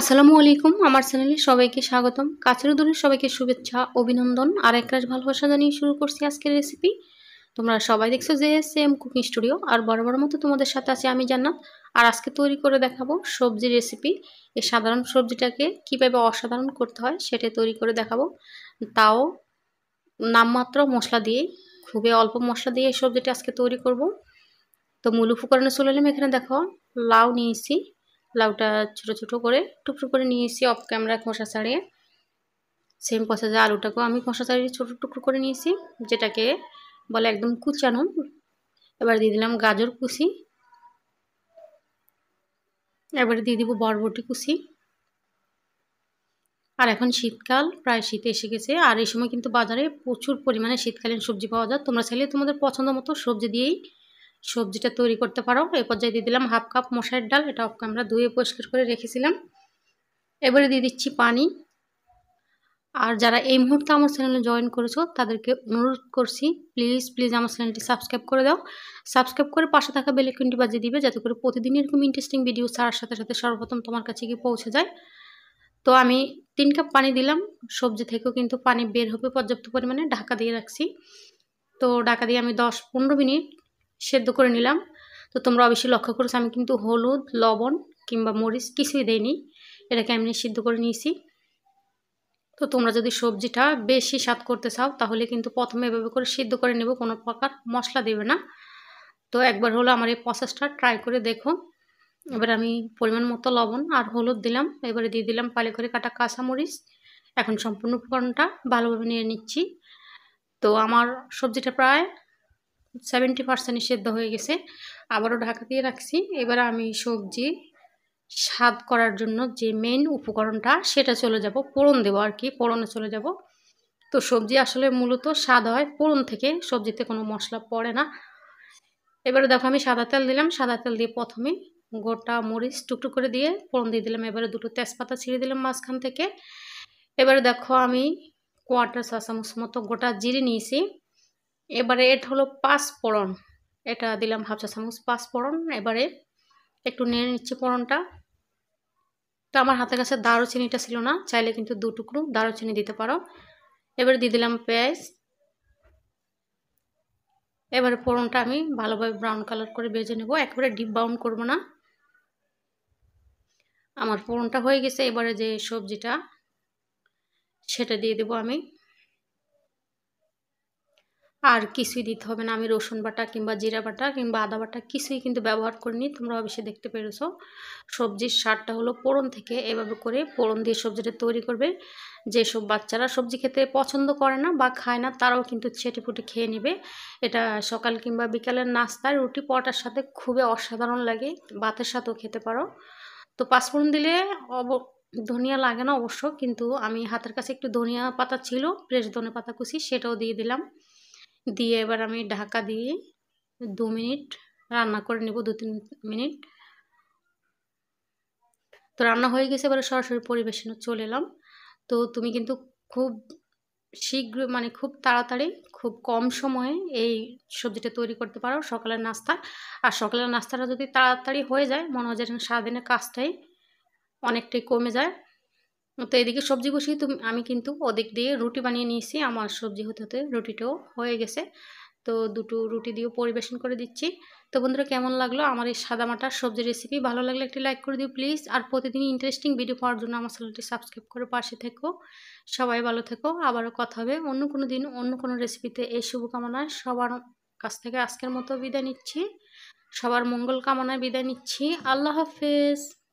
আসসালামু আলাইকুম আমার চ্যানেলে সবাইকে স্বাগতম কাছের দূরে সবাইকে শুভেচ্ছা অভিনন্দন আর এক রাশ ভালোবাসা জানিয়ে শুরু করছি আজকের রেসিপি তোমরা সবাই দেখছো যে সেম কুকিং স্টুডিও আর বরাবর মতো তোমাদের সাথে আছি আমি জান্নাত আর আজকে তৈরি করে দেখাবো সবজি রেসিপি এই সাধারণ সবজিটাকে কীভাবে অসাধারণ করতে হয় সেটা তৈরি করে দেখাবো তাও নামমাত্র মশলা দিয়ে খুবই অল্প মশলা দিয়ে এই সবজিটা আজকে তৈরি করব তো মূল উপকরণে চলে এলাম এখানে দেখো লাউ নিয়েছি লাউটা ছোট ছোট করে টুকরো করে নিয়ে এসেছি অফ ক্যামেরা খোঁসা ছাড়িয়ে সেম প্রসেসে আলুটাকেও আমি খোঁসা ছাড়িয়ে ছোটো টুকরো করে নিয়েছি যেটাকে বলে একদম কুচানো এবার দিয়ে দিলাম গাজর কুচি এবারে দিয়ে দিব বরবটি কুচি আর এখন শীতকাল প্রায় শীত এসে গেছে আর এই সময় কিন্তু বাজারে প্রচুর পরিমাণে শীতকালীন সবজি পাওয়া যায় তোমরা চাইলে তোমাদের পছন্দ মতো সবজি দিয়েই সবজিটা তৈরি করতে পারো এ পর্যায়ে দিয়ে দিলাম হাফ কাপ মশারির ডাল এটা আমরা ধুয়ে পরিষ্কার করে রেখেছিলাম এবারে দিয়ে দিচ্ছি পানি আর যারা এই মুহূর্তে আমার চ্যানেলে জয়েন করেছো তাদেরকে অনুরোধ করছি প্লিজ প্লিজ আমার চ্যানেলটি সাবস্ক্রাইব করে দাও সাবস্ক্রাইব করে পাশে থাকা বেলেকনটি বাজিয়ে দিবে যাতে করে প্রতিদিন এরকম ইন্টারেস্টিং ভিডিও ছাড়ার সাথে সাথে সর্বপ্রথম তোমার কাছে গিয়ে পৌঁছে যায় তো আমি তিন কাপ পানি দিলাম সবজি থেকেও কিন্তু পানি বের হবে পর্যাপ্ত পরিমাণে ঢাকা দিয়ে রাখছি তো ঢাকা দিয়ে আমি দশ পনেরো মিনিট সেদ্ধ করে নিলাম তো তোমরা অবশ্যই লক্ষ্য করেছো আমি কিন্তু হলুদ লবণ কিংবা মরিচ কিছুই দেইনি এটাকে আমি সিদ্ধ করে নিয়েছি তো তোমরা যদি সবজিটা বেশি স্বাদ করতে চাও তাহলে কিন্তু প্রথমে এভাবে করে সিদ্ধ করে নেব কোনো প্রকার মশলা দেবে না তো একবার হলো আমার এই প্রসেসটা ট্রাই করে দেখো এবার আমি পরিমাণ মতো লবণ আর হলুদ দিলাম এবারে দিয়ে দিলাম পালে করে কাটা কাঁচামরিচ এখন সম্পূর্ণ উপকরণটা ভালোভাবে নিয়ে নিচ্ছি তো আমার সবজিটা প্রায় সেভেন্টি পার্সেন্ট সেদ্ধ হয়ে গেছে আবারও ঢাকা দিয়ে রাখছি এবার আমি সবজি স্বাদ করার জন্য যে মেন উপকরণটা সেটা চলে যাব পোড়ন দেবো আর কি পোড়নে চলে যাব তো সবজি আসলে মূলত স্বাদ হয় পোড়ন থেকে সবজিতে কোনো মশলা পড়ে না এবারে দেখো আমি সাদা তেল দিলাম সাদা তেল দিয়ে প্রথমে গোটা মরিচ টুকটু করে দিয়ে পোড়ন দিয়ে দিলাম এবারে দুটো তেজপাতা ছিঁড়ে দিলাম মাঝখান থেকে এবারে দেখো আমি কোয়াটার চা চামচ মতো গোটা জিরে নিয়েছি এবারে এটা হলো পাঁচ ফোড়ন এটা দিলাম হাফ চা চামচ পাঁচ এবারে একটু নিয়ে নিচ্ছি ফোড়নটা তো আমার হাতের কাছে দারুচিনিটা ছিল না চাইলে কিন্তু দু টুকরো দারুচিনি দিতে পারো এবারে দিয়ে দিলাম পেঁয়াজ এবারে ফোড়নটা আমি ভালোভাবে ব্রাউন কালার করে বেজে নেব একবারে ডিপ ব্রাউন করব না আমার ফোড়নটা হয়ে গেছে এবারে যে সবজিটা সেটা দিয়ে দেবো আমি আর কিছুই দিতে হবে না আমি রসুন বাটা কিংবা জিরা বাটা কিংবা আদা বাটা কিছুই কিন্তু ব্যবহার করিনি তোমরা অবশ্যই দেখতে পেরেছ সবজির সারটা হলো পোড়ন থেকে এভাবে করে পোড়ন দিয়ে সবজিটা তৈরি করবে যেসব বাচ্চারা সবজি খেতে পছন্দ করে না বা খায় না তারাও কিন্তু ছেটেপুটে খেয়ে নেবে এটা সকাল কিংবা বিকালের নাস্তায় রুটি পরাটার সাথে খুবই অসাধারণ লাগে ভাতের সাথেও খেতে পারো তো পাঁচফোড়ন দিলে অব ধনিয়া লাগে না অবশ্য কিন্তু আমি হাতের কাছে একটু ধনিয়া পাতা ছিল ফ্রেশ ধনে পাতা কুচি সেটাও দিয়ে দিলাম দিয়ে এবার আমি ঢাকা দিয়ে দু মিনিট রান্না করে নেব দু তিন মিনিট তো রান্না হয়ে গেছে এবার সরাসরি পরিবেশনে চলে এলাম তো তুমি কিন্তু খুব শীঘ্র মানে খুব তাড়াতাড়ি খুব কম সময়ে এই সবজিটা তৈরি করতে পারো সকালের নাস্তা আর সকালের নাস্তাটা যদি তাড়াতাড়ি হয়ে যায় মনে হয় যে সারাদিনের কাজটাই অনেকটাই কমে যায় তো এদিকে সবজি বসিয়ে তো আমি কিন্তু ওদিক দিয়ে রুটি বানিয়ে নিয়েছি আমার সবজি হতে হতে রুটিটাও হয়ে গেছে তো দুটো রুটি দিয়েও পরিবেশন করে দিচ্ছি তো বন্ধুরা কেমন লাগলো আমার এই সাদামাটা সবজি রেসিপি ভালো লাগলে একটি লাইক করে দিও প্লিজ আর প্রতিদিন ইন্টারেস্টিং ভিডিও পাওয়ার জন্য আমার চ্যানেলটি সাবস্ক্রাইব করে পাশে থেকো সবাই ভালো থেকো আবারও কথা হবে অন্য কোনো দিন অন্য কোনো রেসিপিতে এই শুভকামনায় সবার কাছ থেকে আজকের মতো বিদায় নিচ্ছি সবার মঙ্গল কামনায় বিদায় নিচ্ছি আল্লাহ হাফেজ